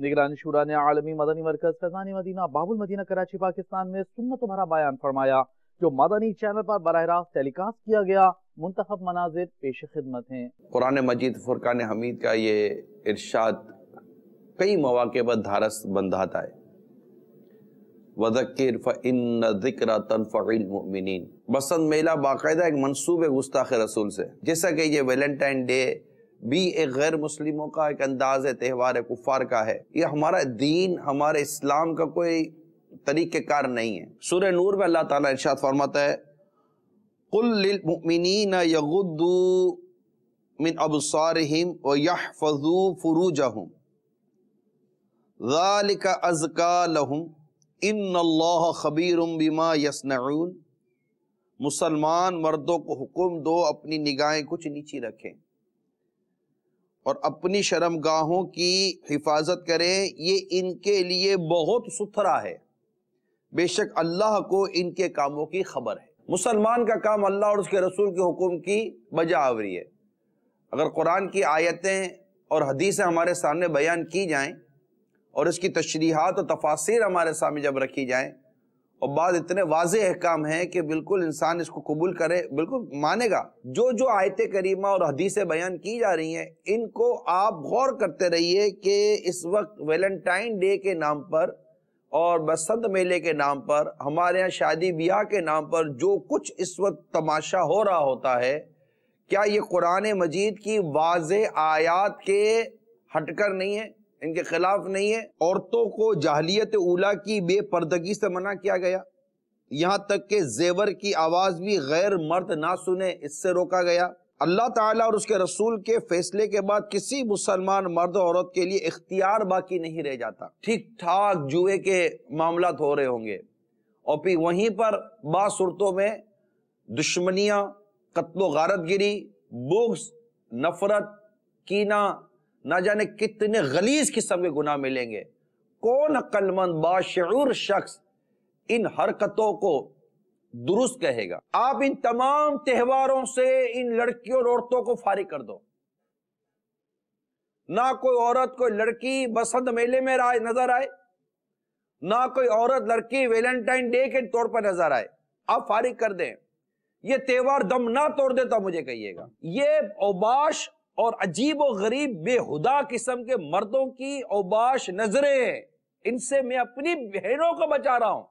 निगरानी शुरा ने आलमी मदनी मरकज फैजानी मदीना बाबुल मदीना कराची पाकिस्तान में सुन्नत भरा बयान फरमाया जो मदनी चैनल पर बरह रास्त टेलीकास्ट किया गया मुंतब मनाजिर पेश खिदमत हैं कुरान मजीद फुरकान हमीद का ये इर्शाद कई मौाक़े पर धारस बंधाता है वज़क्र फ़िन ज़िक्र बसंत मेला बाकायदा एक मनसूब है गुस्ताख रसूल से जैसा कि ये वैलेंटाइन डे भी एक गैर मुस्लिमों का एक अंदाज है त्यौहार कुफार का है ये हमारा दीन हमारे इस्लाम का कोई तरीक़ार नहीं है सूर्य नूर में अल्लाह ताला इरशाद फरमाता है कुल्लिलमिन यगुद्दू मिन अबसारहिम व यहफजू फुरूजहुम ज़ालिका अज़का लहुम इन्नल्लाह खबीरुम बिमा यसनऊन मुसलमान मर्दों को हुक्म दो अपनी निगाहें कुछ नीची रखें और अपनी शर्मगाहों की हिफाजत करें ये इनके लिए बहुत सुथरा है बेशक अल्लाह को इनके कामों की खबर है मुसलमान का काम अल्लाह और उसके रसूल के हुक्म की बजा आवरी है अगर कुरान की आयतें और हदीसें हमारे सामने बयान की जाएं और इसकी तशरीहत और तफासिर हमारे सामने जब रखी जाएं और बाद इतने वाज अहकाम हैं कि बिल्कुल इंसान इसको कबूल करे बिल्कुल मानेगा जो जो आयत करीमा और हदीसें बयान की जा रही हैं इनको आप गौर करते रहिए कि इस वक्त वेलेंटाइन डे के नाम पर और बसंत मेले के नाम पर हमारे यहाँ शादी ब्याह के नाम पर जो कुछ इस वक्त तमाशा हो रहा होता है क्या ये कुरान मजीद की वाज आयात के हटकर नहीं है इनके खिलाफ नहीं है औरतों को जाहलीत उला की बेपर्दगी से मना किया गया यहाँ तक के जेवर की आवाज़ भी गैर मर्द ना सुने इससे रोका गया अल्लाह ताला और उसके रसूल के फैसले के बाद किसी मुसलमान मर्द औरत के लिए इख्तियार बाकी नहीं रह जाता ठीक ठाक जुए के मामला हो रहे होंगे और फिर वहीं पर बासुरतों में दुश्मनियाँ कत्लो गारतगिरी बुग्स नफरत कीना ना जाने कितने गलीज किस्म के गुनाह मिलेंगे कौन अक्लमंद बाशूर शख्स इन हरकतों को दुरुस्त कहेगा आप इन तमाम त्योहारों से इन लड़कियों और औरतों को फारिग कर दो ना कोई औरत कोई लड़की बसंत मेले में आए नजर आए ना कोई औरत लड़की वेलेंटाइन डे के तौर पर नजर आए आप फारिग कर दें ये त्योहार दम ना तोड़ देता मुझे कहिएगा ये ओबाश और अजीब व गरीब बेहुदा किस्म के मर्दों की औबाश नजरें इनसे मैं अपनी बहनों को बचा रहा हूं